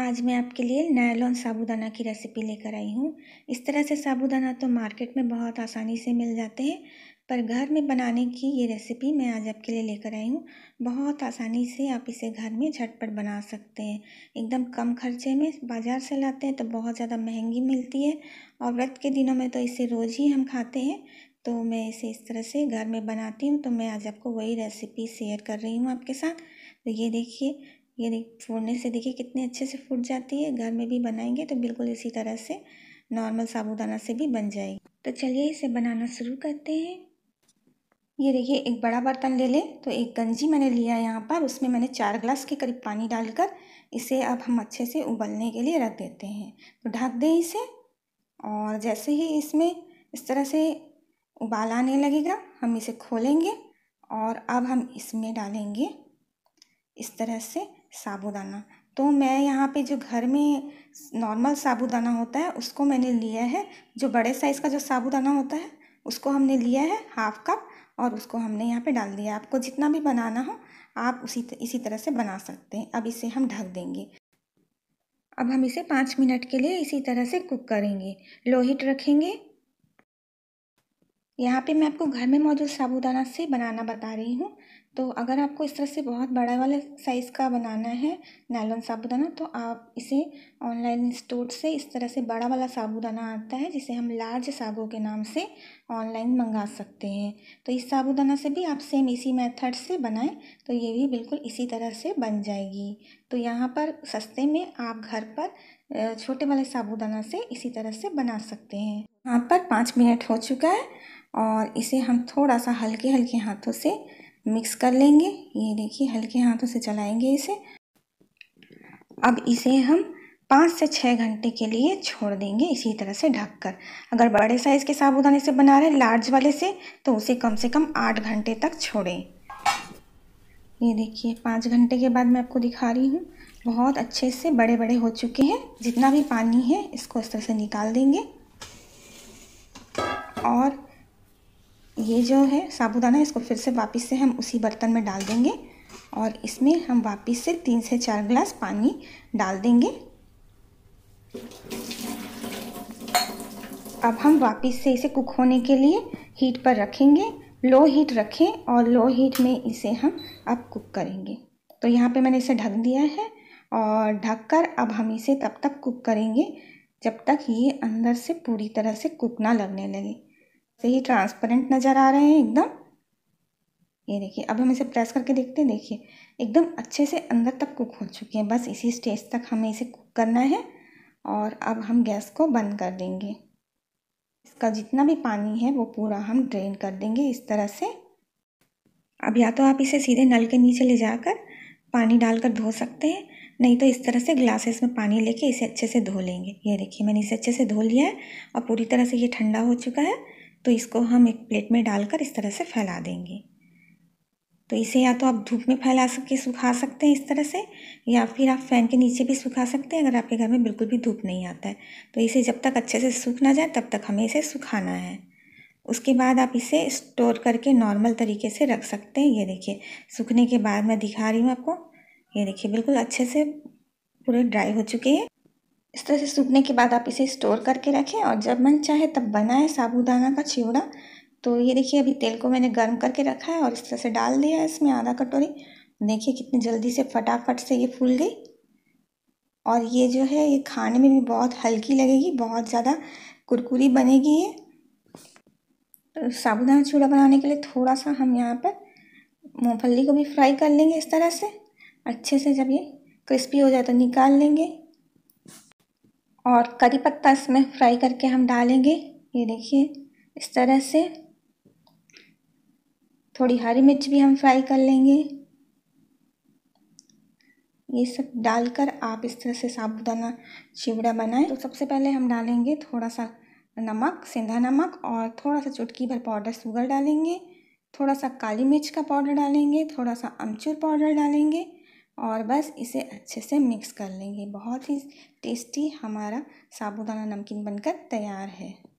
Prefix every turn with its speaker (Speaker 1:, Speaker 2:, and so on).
Speaker 1: आज मैं आपके लिए नायलॉन साबूदाना की रेसिपी लेकर आई हूँ इस तरह से साबूदाना तो मार्केट में बहुत आसानी से मिल जाते हैं पर घर में बनाने की ये रेसिपी मैं आज आपके लिए लेकर आई हूँ बहुत आसानी से आप इसे घर में झटपट बना सकते हैं एकदम कम खर्चे में बाज़ार से लाते हैं तो बहुत ज़्यादा महंगी मिलती है और व्रत के दिनों में तो इसे रोज़ ही हम खाते हैं तो मैं इसे इस तरह से घर में बनाती हूँ तो मैं आज आपको वही रेसिपी शेयर कर रही हूँ आपके साथ तो ये देखिए ये देख फोड़ने से देखिए कितने अच्छे से फूट जाती है घर में भी बनाएंगे तो बिल्कुल इसी तरह से नॉर्मल साबूदाना से भी बन जाएगी तो चलिए इसे बनाना शुरू करते हैं ये देखिए एक बड़ा बर्तन ले लें तो एक गंजी मैंने लिया यहाँ पर उसमें मैंने चार ग्लास के करीब पानी डालकर इसे अब हम अच्छे से उबलने के लिए रख देते हैं तो ढक दें इसे और जैसे ही इसमें इस तरह से उबाल आने लगेगा हम इसे खोलेंगे और अब हम इसमें डालेंगे इस तरह से साबूदाना तो मैं यहाँ पे जो घर में नॉर्मल साबूदाना होता है उसको मैंने लिया है जो बड़े साइज़ का जो साबूदाना होता है उसको हमने लिया है हाफ़ कप और उसको हमने यहाँ पे डाल दिया आपको जितना भी बनाना हो आप उसी इसी तरह से बना सकते हैं अब इसे हम ढक देंगे अब हम इसे पाँच मिनट के लिए इसी तरह से कुक करेंगे लो हीट रखेंगे यहाँ पे मैं आपको घर में मौजूद साबूदाना से बनाना बता रही हूँ तो अगर आपको इस तरह से बहुत बड़ा वाला साइज़ का बनाना है नायलॉन साबूदाना तो आप इसे ऑनलाइन स्टोर से इस तरह से बड़ा वाला साबूदाना आता है जिसे हम लार्ज साबू के नाम से ऑनलाइन मंगा सकते हैं तो इस साबूदाना से भी आप सेम इसी मेथड से बनाएं तो ये भी बिल्कुल इसी तरह से बन जाएगी तो यहाँ पर सस्ते में आप घर पर छोटे वाले साबूदाना से इसी तरह से बना सकते हैं यहाँ पर पाँच मिनट हो चुका है और इसे हम थोड़ा सा हल्के हल्के हाथों से मिक्स कर लेंगे ये देखिए हल्के हाथों से चलाएंगे इसे अब इसे हम पाँच से छः घंटे के लिए छोड़ देंगे इसी तरह से ढककर अगर बड़े साइज़ के साबुदाने से बना रहे लार्ज वाले से तो उसे कम से कम आठ घंटे तक छोड़ें ये देखिए पाँच घंटे के बाद मैं आपको दिखा रही हूँ बहुत अच्छे से बड़े बड़े हो चुके हैं जितना भी पानी है इसको इस तरह से निकाल देंगे और ये जो है साबुदाना इसको फिर से वापस से हम उसी बर्तन में डाल देंगे और इसमें हम वापस से तीन से चार गिलास पानी डाल देंगे अब हम वापस से इसे कुक होने के लिए हीट पर रखेंगे लो हीट रखें और लो हीट में इसे हम अब कुक करेंगे तो यहाँ पे मैंने इसे ढक दिया है और ढककर अब हम इसे तब तक कुक करेंगे जब तक ये अंदर से पूरी तरह से कुक ना लगने लगे से ही ट्रांसपेरेंट नज़र आ रहे हैं एकदम ये देखिए अब हम इसे प्रेस करके देखते हैं देखिए एकदम अच्छे से अंदर तक कुक हो चुके हैं बस इसी स्टेज तक हमें इसे कुक करना है और अब हम गैस को बंद कर देंगे इसका जितना भी पानी है वो पूरा हम ड्रेन कर देंगे इस तरह से अब या तो आप इसे सीधे नल के नीचे ले जाकर पानी डालकर धो सकते हैं नहीं तो इस तरह से ग्लासेस में पानी लेके इसे अच्छे से धो लेंगे ये देखिए मैंने इसे अच्छे से धो लिया है और पूरी तरह से ये ठंडा हो चुका है तो इसको हम एक प्लेट में डालकर इस तरह से फैला देंगे तो इसे या तो आप धूप में फैला सके सुखा सकते हैं इस तरह से या फिर आप फ़ैन के नीचे भी सुखा सकते हैं अगर आपके घर में बिल्कुल भी धूप नहीं आता है तो इसे जब तक अच्छे से सूख ना जाए तब तक हमें इसे सुखाना है उसके बाद आप इसे स्टोर करके नॉर्मल तरीके से रख सकते हैं ये देखिए सूखने के बाद मैं दिखा रही हूँ आपको ये देखिए बिल्कुल अच्छे से पूरे ड्राई हो चुके हैं इस तरह से सूखने के बाद आप इसे स्टोर करके रखें और जब मन चाहे तब बनाए साबूदाना का चिवड़ा तो ये देखिए अभी तेल को मैंने गर्म करके रखा है और इस तरह से डाल दिया है इसमें आधा कटोरी देखिए कितनी जल्दी से फटाफट से ये फूल गई और ये जो है ये खाने में भी बहुत हल्की लगेगी बहुत ज़्यादा कुरकुरी बनेगी ये तो साबुदाना चूड़ा बनाने के लिए थोड़ा सा हम यहाँ पर मूँगफली को भी फ्राई कर लेंगे इस तरह से अच्छे से जब ये क्रिस्पी हो जाए तो निकाल लेंगे और करी पत्ता इसमें फ्राई करके हम डालेंगे ये देखिए इस तरह से थोड़ी हरी मिर्च भी हम फ्राई कर लेंगे ये सब डालकर आप इस तरह से साबुदाना चिवड़ा बनाएं तो सबसे पहले हम डालेंगे थोड़ा सा नमक सेंधा नमक और थोड़ा सा चुटकी भर पाउडर शुगर डालेंगे थोड़ा सा काली मिर्च का पाउडर डालेंगे थोड़ा सा अमचूर पाउडर डालेंगे और बस इसे अच्छे से मिक्स कर लेंगे बहुत ही टेस्टी हमारा साबूदाना नमकीन बनकर तैयार है